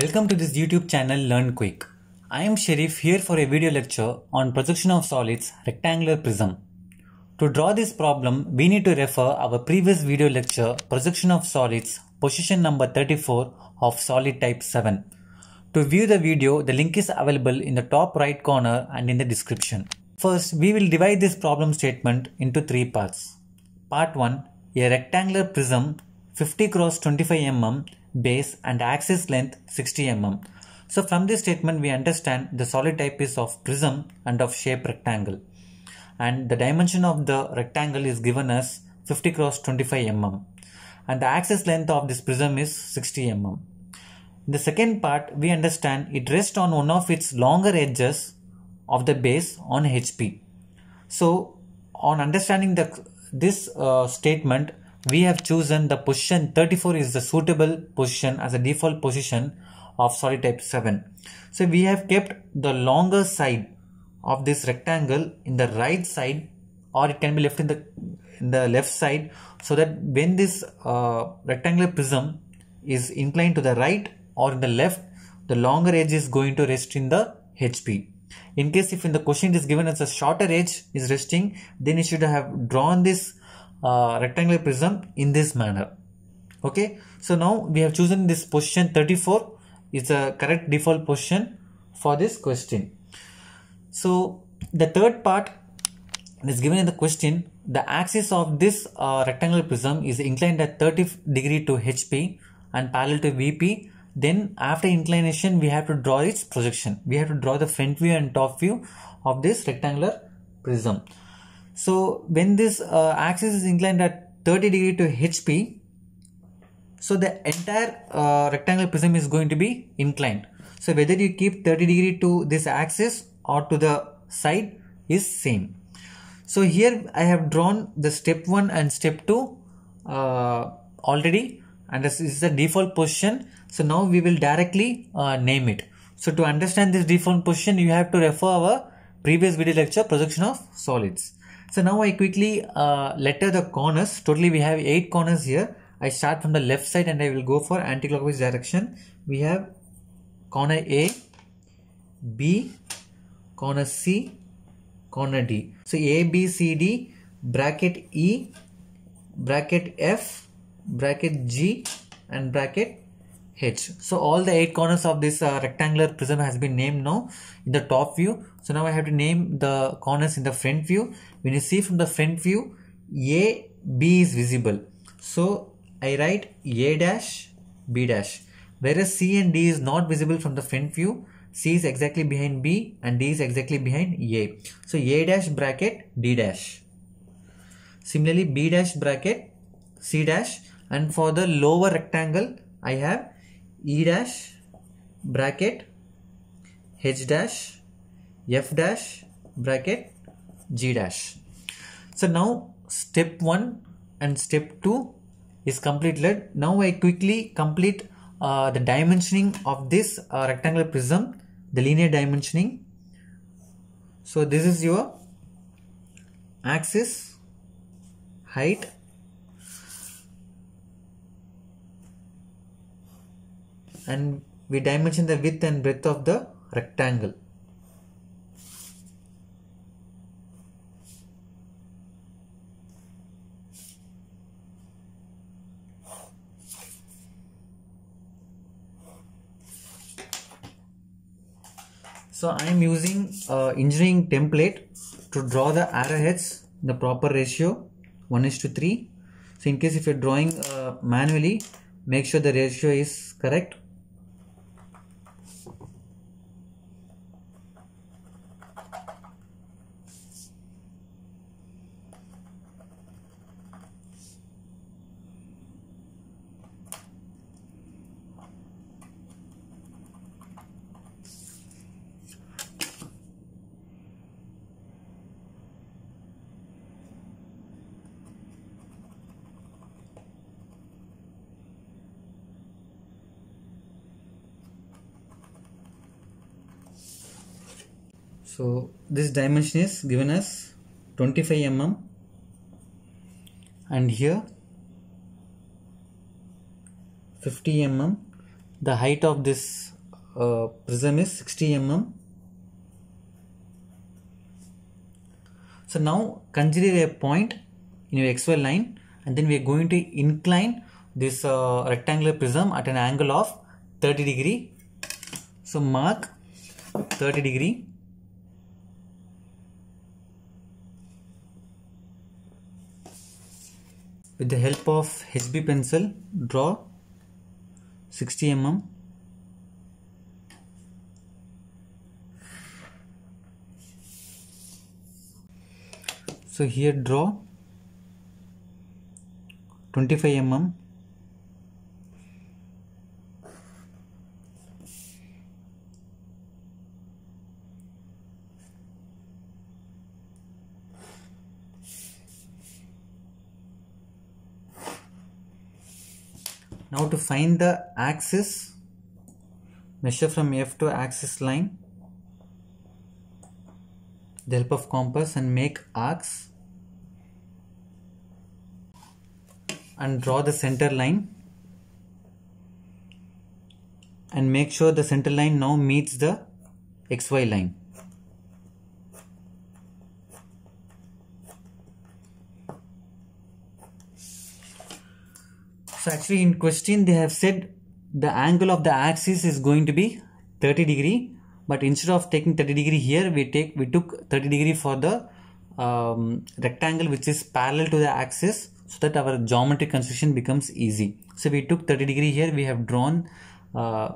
Welcome to this YouTube channel Learn Quick. I am Sharif here for a video lecture on projection of solids rectangular prism. To draw this problem, we need to refer our previous video lecture projection of solids position number 34 of solid type 7. To view the video, the link is available in the top right corner and in the description. First, we will divide this problem statement into three parts. Part 1, a rectangular prism 50 cross 25 mm base and axis length 60 mm. So from this statement we understand the solid type is of prism and of shape rectangle and the dimension of the rectangle is given as 50 cross 25 mm and the axis length of this prism is 60 mm. In the second part we understand it rests on one of its longer edges of the base on HP. So on understanding the this uh, statement we have chosen the position 34 is the suitable position as a default position of solid type 7 so we have kept the longer side of this rectangle in the right side or it can be left in the in the left side so that when this uh, rectangular prism is inclined to the right or in the left the longer edge is going to rest in the HP in case if in the question it is given as a shorter edge is resting then you should have drawn this uh, rectangular prism in this manner okay so now we have chosen this position 34 is a correct default position for this question so the third part is given in the question the axis of this uh, rectangular prism is inclined at 30 degree to HP and parallel to VP then after inclination we have to draw its projection we have to draw the front view and top view of this rectangular prism so when this uh, axis is inclined at 30 degree to HP, so the entire uh, rectangular prism is going to be inclined. So whether you keep 30 degree to this axis or to the side is same. So here I have drawn the step 1 and step 2 uh, already and this is the default position. So now we will directly uh, name it. So to understand this default position you have to refer our previous video lecture projection of solids. So now I quickly uh, letter the corners. Totally we have 8 corners here. I start from the left side and I will go for anticlockwise direction. We have corner A, B, corner C, corner D. So A, B, C, D, bracket E, bracket F, bracket G and bracket H. So all the eight corners of this uh, rectangular prism has been named now in the top view. So now I have to name the corners in the front view. When you see from the front view, A, B is visible. So I write A dash, B dash. Whereas C and D is not visible from the front view. C is exactly behind B and D is exactly behind A. So A dash bracket D dash. Similarly, B dash bracket C dash and for the lower rectangle I have E dash bracket H dash F dash bracket G dash. So now step 1 and step 2 is completed. Now I quickly complete uh, the dimensioning of this uh, rectangular prism, the linear dimensioning. So this is your axis, height and we dimension the width and breadth of the rectangle. So I am using uh, engineering template to draw the arrowheads in the proper ratio 1 is to 3. So in case if you are drawing uh, manually make sure the ratio is correct so this dimension is given as 25 mm and here 50 mm the height of this uh, prism is 60 mm so now consider a point in your xy line and then we are going to incline this uh, rectangular prism at an angle of 30 degree so mark 30 degree with the help of HB pencil draw 60 mm so here draw 25 mm now to find the axis measure from f to axis line the help of compass and make arcs and draw the center line and make sure the center line now meets the xy line So actually in question they have said the angle of the axis is going to be 30 degree but instead of taking 30 degree here we take we took 30 degree for the um, rectangle which is parallel to the axis so that our geometry construction becomes easy. So we took 30 degree here we have drawn uh,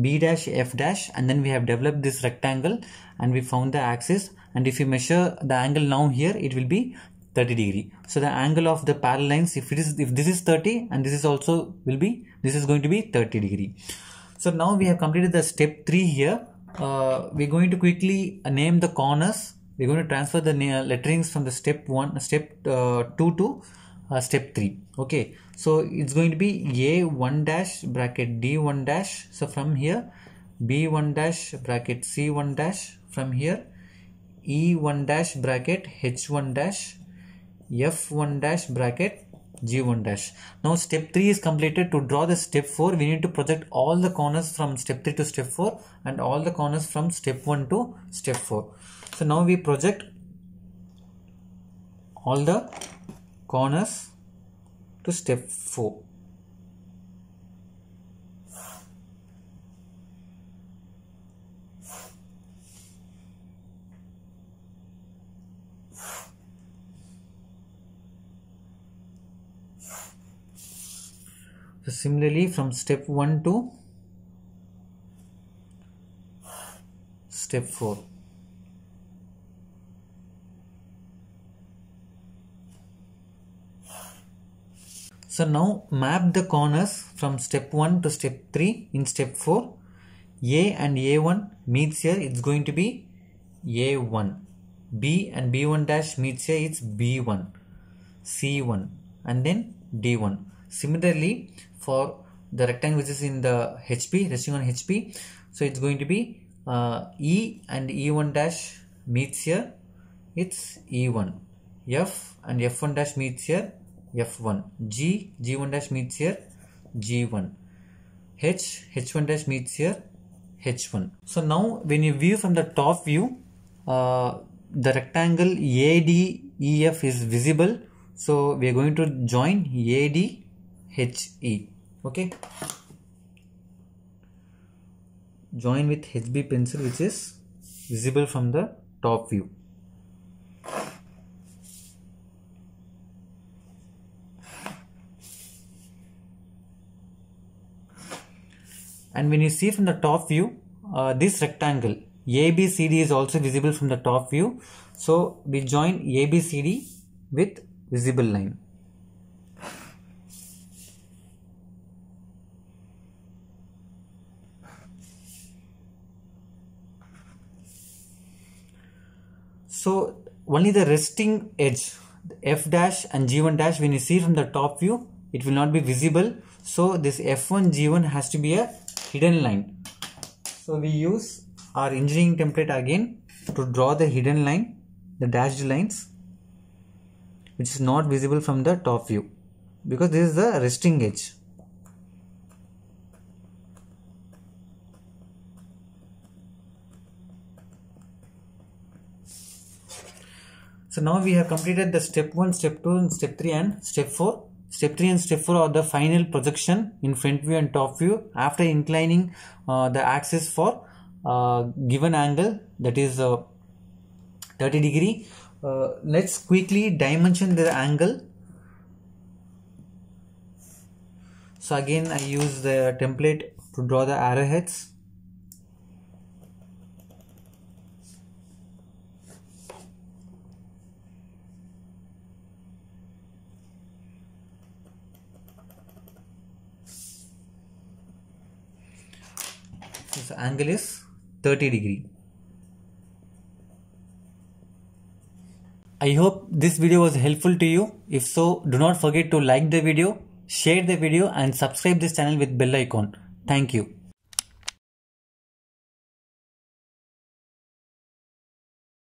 b dash f dash and then we have developed this rectangle and we found the axis and if you measure the angle now here it will be 30 degree so the angle of the parallel lines if it is if this is 30 and this is also will be this is going to be 30 degree so now we have completed the step 3 here uh, we're going to quickly name the corners we're going to transfer the letterings from the step 1 step uh, 2 to uh, step 3 okay so it's going to be a1 dash bracket d1 dash so from here b1 dash bracket c1 dash from here e1 dash bracket h1 dash f1 dash bracket g1 dash. Now step 3 is completed to draw the step 4 we need to project all the corners from step 3 to step 4 and all the corners from step 1 to step 4. So now we project all the corners to step 4. similarly from step 1 to step 4 so now map the corners from step 1 to step 3 in step 4 a and a1 meets here it's going to be a1 b and b1 dash meets here it's b1 c1 and then d1 similarly for the rectangle which is in the HP resting on HP so it's going to be uh, E and E1 dash meets here it's E1 F and F1 dash meets here F1 G G1 dash meets here G1 H H1 dash meets here H1 so now when you view from the top view uh, the rectangle ADEF is visible so we are going to join AD HE okay join with HB pencil which is visible from the top view and when you see from the top view uh, this rectangle ABCD is also visible from the top view so we join ABCD with visible line so only the resting edge f dash and g1 dash when you see from the top view it will not be visible so this f1 g1 has to be a hidden line so we use our engineering template again to draw the hidden line the dashed lines which is not visible from the top view because this is the resting edge So now we have completed the step 1, step 2 and step 3 and step 4. Step 3 and step 4 are the final projection in front view and top view after inclining uh, the axis for uh, given angle that is uh, 30 degree. Uh, let's quickly dimension the angle. So again I use the template to draw the arrowheads. this angle is 30 degree. I hope this video was helpful to you. If so, do not forget to like the video, share the video and subscribe this channel with bell icon. Thank you.